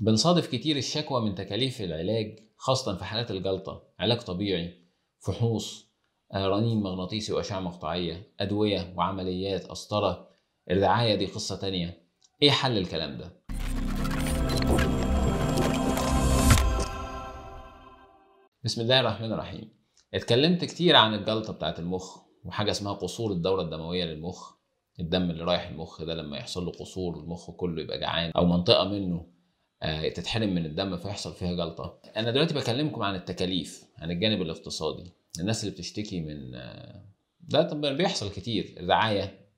بنصادف كتير الشكوى من تكاليف العلاج خاصة في حالات الجلطة علاج طبيعي فحوص آه، رنين مغناطيسي وأشعة مقطعية أدوية وعمليات قسطرة الرعاية دي قصة تانية إيه حل الكلام ده؟ بسم الله الرحمن الرحيم اتكلمت كتير عن الجلطة بتاعة المخ وحاجة اسمها قصور الدورة الدموية للمخ الدم اللي رايح المخ ده لما يحصل له قصور المخ كله يبقى جعان أو منطقة منه آه، تتحرم من الدم فيحصل فيها جلطه انا دلوقتي بكلمكم عن التكاليف عن الجانب الاقتصادي الناس اللي بتشتكي من آه، ده بيحصل كتير الرعايه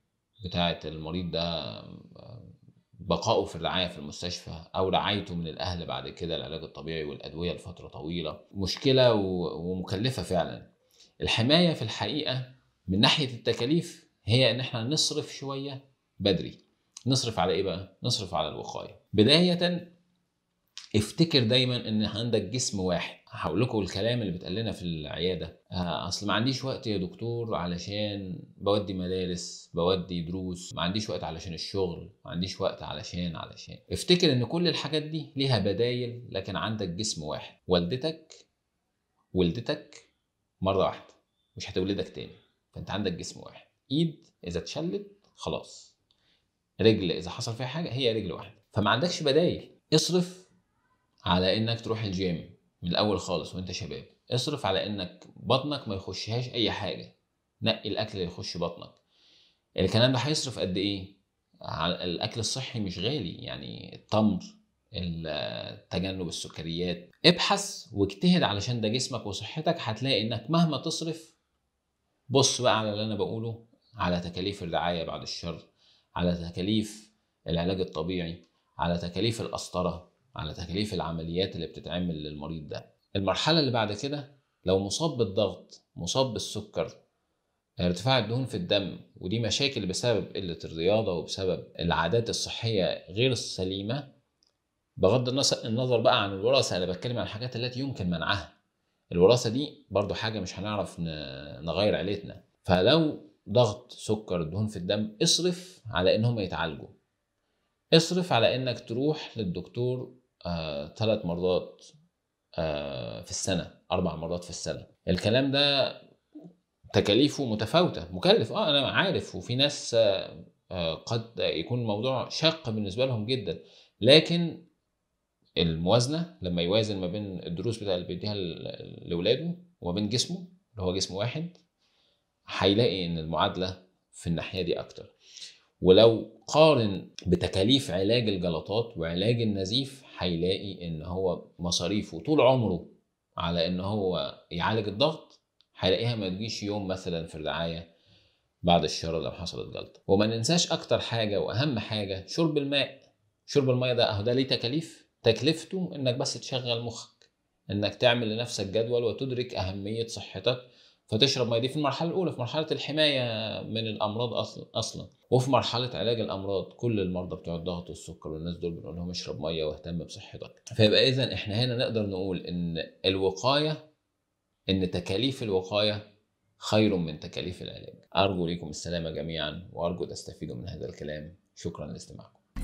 بتاعه المريض ده آه، بقائه في الرعايه في المستشفى او رعايته من الاهل بعد كده العلاج الطبيعي والادويه لفتره طويله مشكله ومكلفه فعلا الحمايه في الحقيقه من ناحيه التكاليف هي ان احنا نصرف شويه بدري نصرف على ايه بقى نصرف على الوقايه بدايه افتكر دايما ان عندك جسم واحد هقول لكم الكلام اللي بيتقال لنا في العياده آه، اصل ما عنديش وقت يا دكتور علشان بودي مدارس بودي دروس ما عنديش وقت علشان الشغل ما عنديش وقت علشان علشان افتكر ان كل الحاجات دي ليها بدايل لكن عندك جسم واحد والدتك ولدتك مره واحده مش هتولدك تاني فانت عندك جسم واحد ايد اذا اتشلت خلاص رجل اذا حصل فيها حاجه هي رجل واحده فما عندكش بدايل اصرف على انك تروح الجيم من الاول خالص وانت شباب اصرف على انك بطنك ما يخشهاش اي حاجه نقي الاكل اللي يخش بطنك الكلام ده هيصرف قد ايه على الاكل الصحي مش غالي يعني التمر تجنب السكريات ابحث واجتهد علشان ده جسمك وصحتك هتلاقي انك مهما تصرف بص بقى على اللي انا بقوله على تكاليف الرعايه بعد الشر على تكاليف العلاج الطبيعي على تكاليف القسطره على تكاليف العمليات اللي بتتعمل للمريض ده المرحله اللي بعد كده لو مصاب بالضغط مصاب بالسكر ارتفاع الدهون في الدم ودي مشاكل بسبب قلة الرياضة وبسبب العادات الصحية غير السليمة بغض النظر بقى عن الوراثة أنا بتكلم عن الحاجات التي يمكن منعها الوراثة دي برضو حاجة مش هنعرف نغير عيلتنا فلو ضغط سكر دهون في الدم اصرف على انهم يتعالجوا اصرف على انك تروح للدكتور ثلاث آه، مرات آه، في السنه اربع مرات في السنه الكلام ده تكاليفه متفاوته مكلف اه انا عارف وفي ناس آه، قد يكون الموضوع شاق بالنسبه لهم جدا لكن الموازنه لما يوازن ما بين الدروس بتاع اللي بيديها لاولاده وما بين جسمه اللي هو جسم واحد هيلاقي ان المعادله في الناحيه دي اكتر ولو قارن بتكاليف علاج الجلطات وعلاج النزيف هيلاقي ان هو مصاريفه طول عمره على ان هو يعالج الضغط هيلاقيها ما تجيش يوم مثلا في الرعايه بعد الشهر لو حصلت جلطه وما ننساش اكتر حاجه واهم حاجه شرب الماء شرب الماء ده اهو ده ليه تكاليف تكلفته انك بس تشغل مخك انك تعمل لنفسك جدول وتدرك اهميه صحتك فتشرب ميه دي في المرحله الاولى في مرحله الحمايه من الامراض اصلا اصلا وفي مرحله علاج الامراض كل المرضى بتوع الضغط والسكر والناس دول بنقول لهم اشرب ميه واهتم بصحتك فيبقى اذا احنا هنا نقدر نقول ان الوقايه ان تكاليف الوقايه خير من تكاليف العلاج ارجو لكم السلامه جميعا وارجو تستفيدوا من هذا الكلام شكرا لاستماعكم